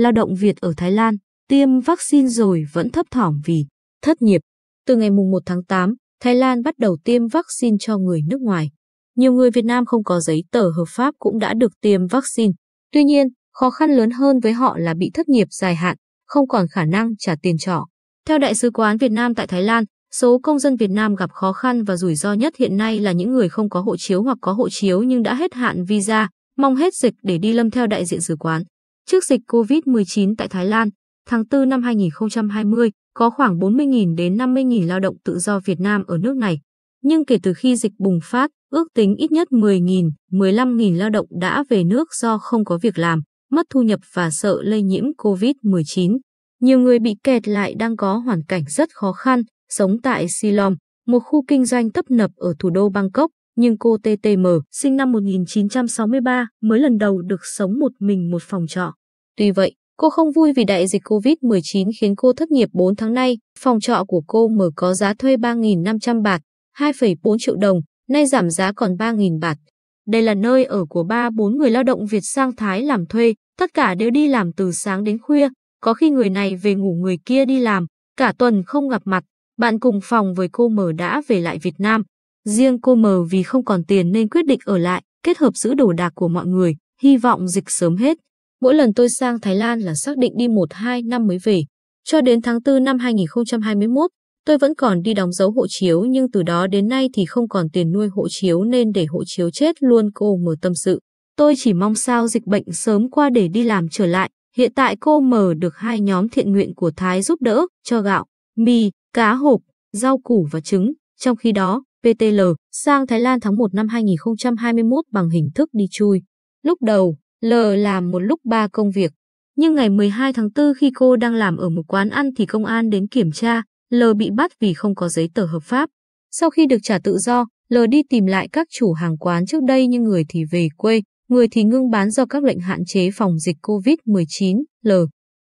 lao động Việt ở Thái Lan tiêm vaccine rồi vẫn thấp thỏm vì thất nghiệp. Từ ngày 1 tháng 8, Thái Lan bắt đầu tiêm vaccine cho người nước ngoài. Nhiều người Việt Nam không có giấy tờ hợp pháp cũng đã được tiêm vaccine. Tuy nhiên, khó khăn lớn hơn với họ là bị thất nghiệp dài hạn, không còn khả năng trả tiền trọ. Theo Đại sứ quán Việt Nam tại Thái Lan, số công dân Việt Nam gặp khó khăn và rủi ro nhất hiện nay là những người không có hộ chiếu hoặc có hộ chiếu nhưng đã hết hạn visa, mong hết dịch để đi lâm theo đại diện sứ quán. Trước dịch COVID-19 tại Thái Lan, tháng 4 năm 2020, có khoảng 40.000 đến 50.000 lao động tự do Việt Nam ở nước này. Nhưng kể từ khi dịch bùng phát, ước tính ít nhất 10.000, 15.000 lao động đã về nước do không có việc làm, mất thu nhập và sợ lây nhiễm COVID-19. Nhiều người bị kẹt lại đang có hoàn cảnh rất khó khăn, sống tại Silom, một khu kinh doanh tấp nập ở thủ đô Bangkok, nhưng cô TTM, sinh năm 1963, mới lần đầu được sống một mình một phòng trọ. Tuy vậy, cô không vui vì đại dịch COVID-19 khiến cô thất nghiệp 4 tháng nay. Phòng trọ của cô mở có giá thuê 3.500 bạc, 2,4 triệu đồng, nay giảm giá còn 3.000 bạc. Đây là nơi ở của 3-4 người lao động Việt sang Thái làm thuê, tất cả đều đi làm từ sáng đến khuya, có khi người này về ngủ người kia đi làm, cả tuần không gặp mặt. Bạn cùng phòng với cô mở đã về lại Việt Nam. Riêng cô mở vì không còn tiền nên quyết định ở lại, kết hợp giữ đồ đạc của mọi người, hy vọng dịch sớm hết. Mỗi lần tôi sang Thái Lan là xác định đi 1-2 năm mới về. Cho đến tháng 4 năm 2021, tôi vẫn còn đi đóng dấu hộ chiếu nhưng từ đó đến nay thì không còn tiền nuôi hộ chiếu nên để hộ chiếu chết luôn cô mở tâm sự. Tôi chỉ mong sao dịch bệnh sớm qua để đi làm trở lại. Hiện tại cô mở được hai nhóm thiện nguyện của Thái giúp đỡ cho gạo, mì, cá hộp, rau củ và trứng. Trong khi đó, PTL sang Thái Lan tháng 1 năm 2021 bằng hình thức đi chui. Lúc đầu, L làm một lúc ba công việc. Nhưng ngày 12 tháng 4 khi cô đang làm ở một quán ăn thì công an đến kiểm tra, L bị bắt vì không có giấy tờ hợp pháp. Sau khi được trả tự do, L đi tìm lại các chủ hàng quán trước đây nhưng người thì về quê, người thì ngưng bán do các lệnh hạn chế phòng dịch COVID-19. L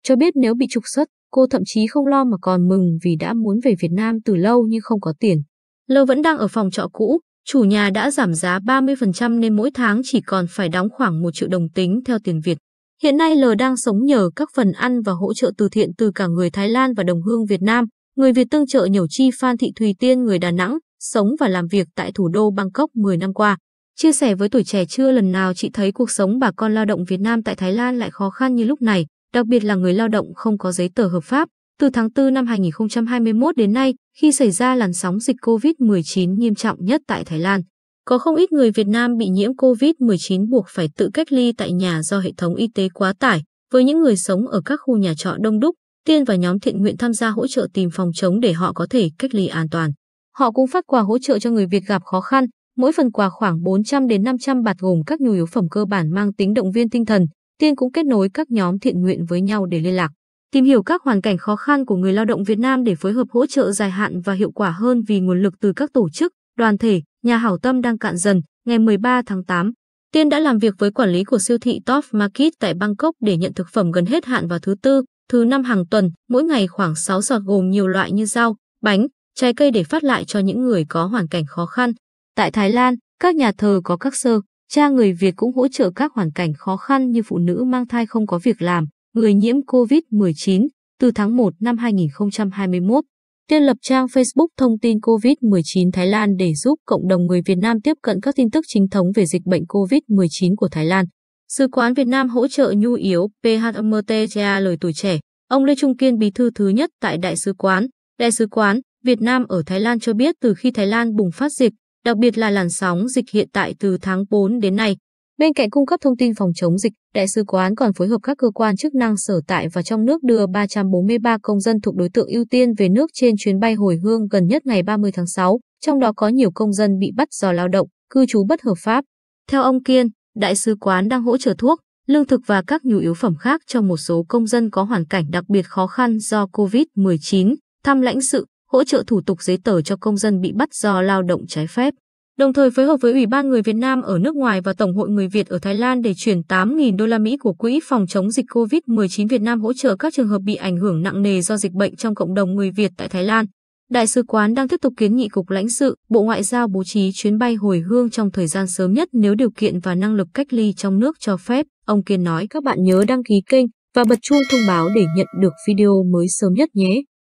cho biết nếu bị trục xuất, cô thậm chí không lo mà còn mừng vì đã muốn về Việt Nam từ lâu nhưng không có tiền. L vẫn đang ở phòng trọ cũ, chủ nhà đã giảm giá 30% nên mỗi tháng chỉ còn phải đóng khoảng 1 triệu đồng tính theo tiền Việt. Hiện nay L đang sống nhờ các phần ăn và hỗ trợ từ thiện từ cả người Thái Lan và đồng hương Việt Nam, người Việt tương trợ nhiều chi Phan Thị Thùy Tiên người Đà Nẵng, sống và làm việc tại thủ đô Bangkok 10 năm qua. Chia sẻ với tuổi trẻ chưa lần nào chị thấy cuộc sống bà con lao động Việt Nam tại Thái Lan lại khó khăn như lúc này, đặc biệt là người lao động không có giấy tờ hợp pháp, từ tháng 4 năm 2021 đến nay, khi xảy ra làn sóng dịch COVID-19 nghiêm trọng nhất tại Thái Lan, có không ít người Việt Nam bị nhiễm COVID-19 buộc phải tự cách ly tại nhà do hệ thống y tế quá tải. Với những người sống ở các khu nhà trọ đông đúc, Tiên và nhóm thiện nguyện tham gia hỗ trợ tìm phòng chống để họ có thể cách ly an toàn. Họ cũng phát quà hỗ trợ cho người Việt gặp khó khăn, mỗi phần quà khoảng 400 đến 500 bạt gồm các nhu yếu phẩm cơ bản mang tính động viên tinh thần. Tiên cũng kết nối các nhóm thiện nguyện với nhau để liên lạc tìm hiểu các hoàn cảnh khó khăn của người lao động Việt Nam để phối hợp hỗ trợ dài hạn và hiệu quả hơn vì nguồn lực từ các tổ chức, đoàn thể, nhà hảo tâm đang cạn dần. Ngày 13 tháng 8, Tiên đã làm việc với quản lý của siêu thị Top Market tại Bangkok để nhận thực phẩm gần hết hạn vào thứ tư, thứ năm hàng tuần, mỗi ngày khoảng 6 giọt gồm nhiều loại như rau, bánh, trái cây để phát lại cho những người có hoàn cảnh khó khăn. Tại Thái Lan, các nhà thờ có các sơ, cha người Việt cũng hỗ trợ các hoàn cảnh khó khăn như phụ nữ mang thai không có việc làm, người nhiễm COVID-19 từ tháng 1 năm 2021. Tiên lập trang Facebook thông tin COVID-19 Thái Lan để giúp cộng đồng người Việt Nam tiếp cận các tin tức chính thống về dịch bệnh COVID-19 của Thái Lan. Sứ quán Việt Nam hỗ trợ nhu yếu PHMTCA lời tuổi trẻ. Ông Lê Trung Kiên bí thư thứ nhất tại Đại sứ quán. Đại sứ quán Việt Nam ở Thái Lan cho biết từ khi Thái Lan bùng phát dịch, đặc biệt là làn sóng dịch hiện tại từ tháng 4 đến nay, Bên cạnh cung cấp thông tin phòng chống dịch, đại sứ quán còn phối hợp các cơ quan chức năng sở tại và trong nước đưa 343 công dân thuộc đối tượng ưu tiên về nước trên chuyến bay hồi hương gần nhất ngày 30 tháng 6, trong đó có nhiều công dân bị bắt do lao động, cư trú bất hợp pháp. Theo ông Kiên, đại sứ quán đang hỗ trợ thuốc, lương thực và các nhu yếu phẩm khác cho một số công dân có hoàn cảnh đặc biệt khó khăn do COVID-19, thăm lãnh sự, hỗ trợ thủ tục giấy tờ cho công dân bị bắt do lao động trái phép đồng thời phối hợp với Ủy ban người Việt Nam ở nước ngoài và Tổng hội người Việt ở Thái Lan để chuyển 8.000 đô la Mỹ của quỹ phòng chống dịch COVID-19 Việt Nam hỗ trợ các trường hợp bị ảnh hưởng nặng nề do dịch bệnh trong cộng đồng người Việt tại Thái Lan. Đại sứ quán đang tiếp tục kiến nghị cục lãnh sự, Bộ Ngoại giao bố trí chuyến bay hồi hương trong thời gian sớm nhất nếu điều kiện và năng lực cách ly trong nước cho phép. Ông Kiên nói các bạn nhớ đăng ký kênh và bật chuông thông báo để nhận được video mới sớm nhất nhé.